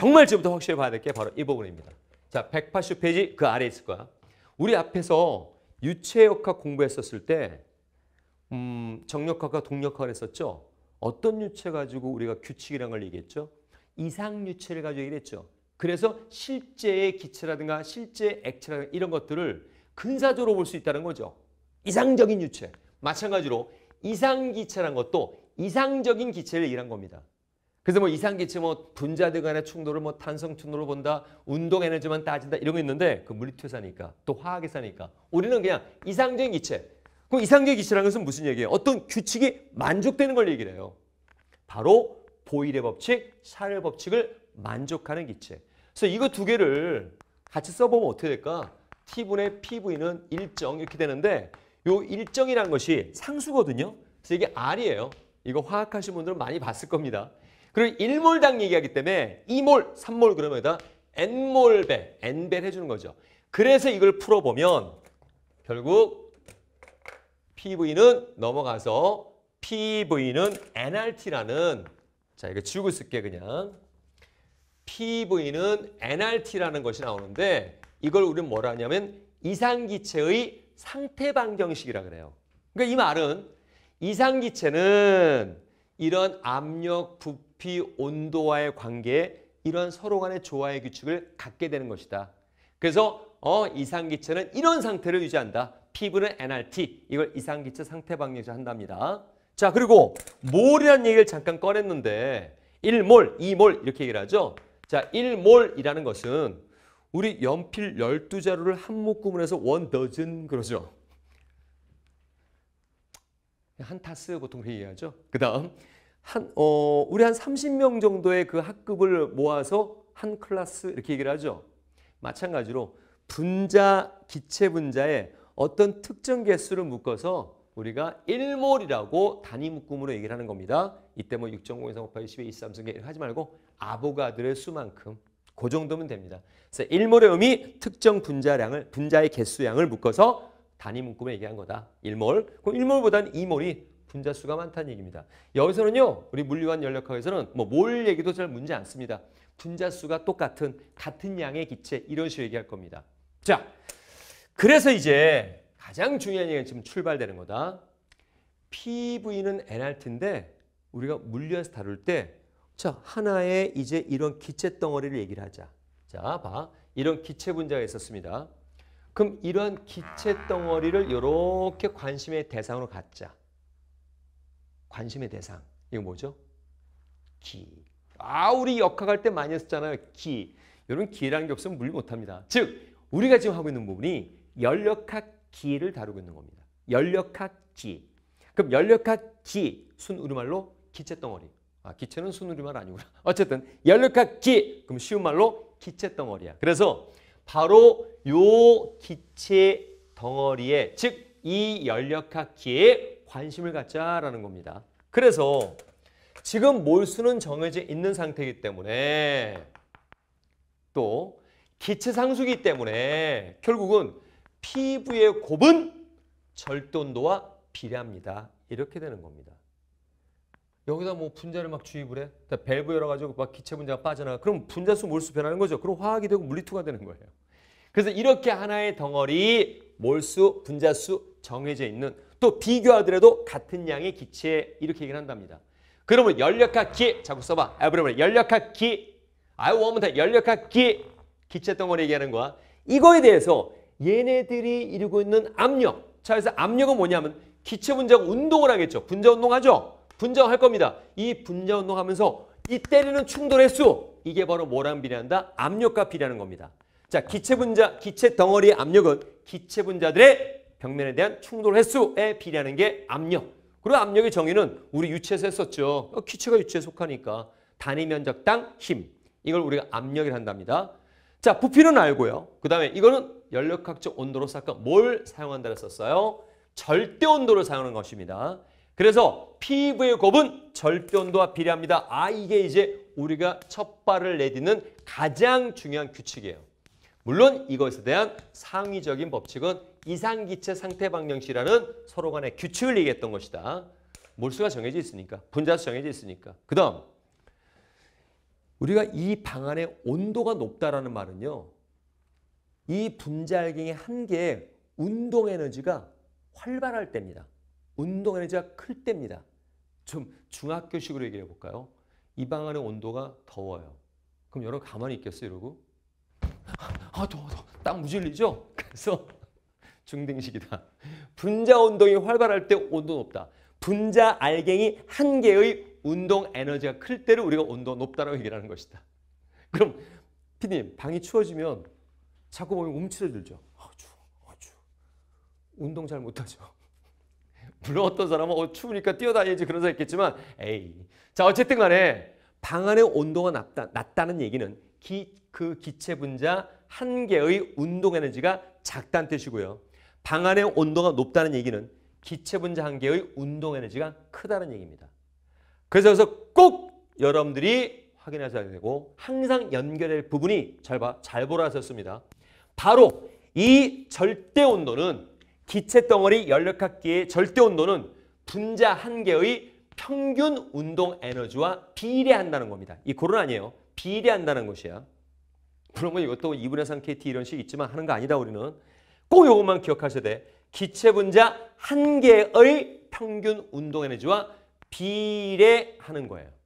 정말 지금부터 확실히 봐야 될 게 바로 이 부분입니다. 자, 180페이지 그 아래에 있을 거야. 우리 앞에서 유체역학 공부했었을 때 음, 정력학과 동력학을 했었죠. 어떤 유체 가지고 우리가 규칙이란 걸 얘기했죠? 이상 유체를 가지고 얘기를 했죠. 그래서 실제의 기체라든가 실제 액체라든가 이런 것들을 근사적으로 볼 수 있다는 거죠. 이상적인 유체. 마찬가지로 이상기체란 것도 이상적인 기체를 얘기한 겁니다. 그래서 뭐 이상기체 뭐 분자들 간의 충돌을 뭐 탄성 충돌로 본다, 운동 에너지만 따진다 이런 거 있는데 그 물리투사니까 또 화학에사니까 우리는 그냥 이상적인 기체. 그 이상적인 기체라는 것은 무슨 얘기예요? 어떤 규칙이 만족되는 걸 얘기를 해요. 바로 보일의 법칙, 샤를 법칙을 만족하는 기체. 그래서 이거 두 개를 같이 써보면 어떻게 될까? T분의 PV는 일정 이렇게 되는데 요 일정이라는 것이 상수거든요. 그래서 이게 R이에요. 이거 화학하신 분들은 많이 봤을 겁니다. 그리고 1몰당 얘기하기 때문에 2몰, 3몰 그러면 여기다 n몰배, n배를 해주는 거죠. 그래서 이걸 풀어보면 결국 PV는 넘어가서 PV는 NRT라는 자 이거 지우고 쓸게 그냥 PV는 NRT라는 것이 나오는데 이걸 우리는 뭐라 하냐면 이상기체의 상태 반경식이라 그래요. 그러니까 이 말은 이상기체는 이런 압력, 부, 깊이 온도와의 관계에 이러한 서로 간의 조화의 규칙을 갖게 되는 것이다. 그래서 어, 이상기체는 이런 상태를 유지한다. 피부는 NRT. 이걸 이상기체 상태 방정식 한답니다. 자, 그리고 몰이라는 얘기를 잠깐 꺼냈는데 1몰, 2몰 이렇게 얘기를 하죠. 자, 1몰이라는 것은 우리 연필 12자루를 한 묶음으로서 원 더즌 그러죠. 한 타스 보통 얘기하죠. 그 다음 한, 어, 우리 한 30명 정도의 그 학급을 모아서 한클라스 이렇게 얘기를 하죠. 마찬가지로 분자, 기체 분자에 어떤 특정 개수를 묶어서 우리가 1몰이라고 단위 묶음으로 얘기를 하는 겁니다. 이때 뭐 6.0에서 곱하기 10에 23승계 하지 말고 아보가드의 수만큼 그 정도면 됩니다. 그래서 1몰의 음이 특정 분자량을 분자의 개수량을 묶어서 단위 묶음에 얘기한 거다. 1몰. 그럼 1몰보다는 2몰이 분자 수가 많다는 얘기입니다. 여기서는요. 우리 물리와 연력학에서는 뭐몰 얘기도 잘 문제 않습니다. 분자 수가 똑같은 같은 양의 기체 이런 식으로 얘기할 겁니다. 자, 그래서 이제 가장 중요한 얘기는 지금 출발되는 거다. PV는 NRT인데 우리가 물리에서 다룰 때 자, 하나의 이제 이런 기체 덩어리를 얘기를 하자. 자, 봐. 이런 기체 분자가 있었습니다. 그럼 이러 기체 덩어리를 이렇게 관심의 대상으로 갖자. 관심의 대상. 이거 뭐죠? 기. 아, 우리 역학할 때 많이 했었잖아요. 기. 이런 기라는 게 없으면 물리 못합니다. 즉, 우리가 지금 하고 있는 부분이 연력학 기를 다루고 있는 겁니다. 연력학 기. 그럼 연력학 기, 순우리말로 기체 덩어리. 아, 기체는 순우리말 아니구나. 어쨌든 연력학 기, 그럼 쉬운 말로 기체 덩어리야. 그래서 바로 요 기체 덩어리에, 즉 이연력학 기에 관심을 갖자라는 겁니다. 그래서 지금 몰수는 정해져 있는 상태이기 때문에 또 기체 상수기 때문에 결국은 피부의 곱은 절돈도와 비례합니다. 이렇게 되는 겁니다. 여기다 뭐 분자를 막 주입을 해. 밸브 열어가지고 막 기체 분자가 빠져나가. 그럼 분자수 몰수 변하는 거죠. 그럼 화학이 되고 물리투가 되는 거예요. 그래서 이렇게 하나의 덩어리 몰수, 분자수 정해져 있는 또 비교하더라도 같은 양의 기체 이렇게 얘기를 한답니다. 그러면 열역학기 자꾸 써봐. 아, 그러면 열역학기 아유 원문다 열역학기 기체 덩어리 얘기하는 거야. 이거에 대해서 얘네들이 이루고 있는 압력. 자 그래서 압력은 뭐냐면 기체 분자 운동을 하겠죠. 분자 운동하죠. 분자할 겁니다. 이 분자 운동하면서 이 때리는 충돌의 수 이게 바로 뭐랑 비례한다? 압력과 비례하는 겁니다. 자 기체 분자 기체 덩어리의 압력은 기체 분자들의 벽면에 대한 충돌 횟수에 비례하는 게 압력. 그리고 압력의 정의는 우리 유치에서 했었죠. 어, 기체가 유치에 속하니까. 단위 면적당 힘. 이걸 우리가 압력이라 한답니다. 자, 부피는 알고요. 그 다음에 이거는 연력학적 온도로쌓 아까 뭘 사용한다 했었어요? 절대 온도를 사용하는 것입니다. 그래서 피부의 곱은 절대 온도와 비례합니다. 아, 이게 이제 우리가 첫 발을 내딛는 가장 중요한 규칙이에요. 물론 이것에 대한 상위적인 법칙은 이상기체 상태 방정식이라는 서로 간의 규칙을 얘기했던 것이다. 몰수가 정해져 있으니까. 분자수 정해져 있으니까. 그 다음 우리가 이 방안의 온도가 높다라는 말은요. 이 분자알갱이 한 개의 운동 에너지가 활발할 때입니다. 운동 에너지가 클 때입니다. 좀 중학교식으로 얘기해 볼까요? 이 방안의 온도가 더워요. 그럼 여러분 가만히 있겠어요? 이러고 아 더워 더워 딱 무질리죠? 그래서 중등식이다. 분자 운동이 활발할 때 온도 높다. 분자 알갱이 한 개의 운동 에너지가 클 때를 우리가 온도 높다라고 얘기하는 것이다. 그럼 피디님 방이 추워지면 자꾸 몸이 움츠러들죠. 아 추워, 아 추워. 운동 잘 못하죠. 물론 어떤 사람은 어, 추우니까 뛰어다니지 그런 사람 있겠지만 에이. 자 어쨌든 간에 방 안의 온도가 낮다, 낮다는 얘기는 기, 그 기체 분자 한 개의 운동 에너지가 작다 뜻이고요. 방 안의 온도가 높다는 얘기는 기체 분자 한 개의 운동 에너지가 크다는 얘기입니다. 그래서 그래서 꼭 여러분들이 확인하셔야 되고 항상 연결될 부분이 잘 봐, 잘 보라 하셨습니다. 바로 이 절대 온도는 기체 덩어리 열역학기의 절대 온도는 분자 한 개의 평균 운동 에너지와 비례한다는 겁니다. 이 고론 아니에요. 비례한다는 것이야. 물론 뭐 이것도 2분의 3 KT 이런 식 있지만 하는 거 아니다 우리는. 꼭 요것만 기억하셔야 돼. 기체 분자 한 개의 평균 운동 에너지와 비례하는 거예요.